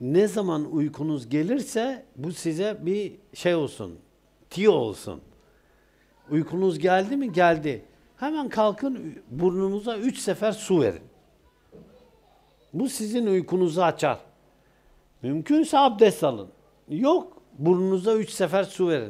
ne zaman uykunuz gelirse bu size bir şey olsun, tiyo olsun. Uykunuz geldi mi? Geldi. Hemen kalkın burnunuza üç sefer su verin. Bu sizin uykunuzu açar. Mümkünse abdest alın. Yok burnunuza üç sefer su verin.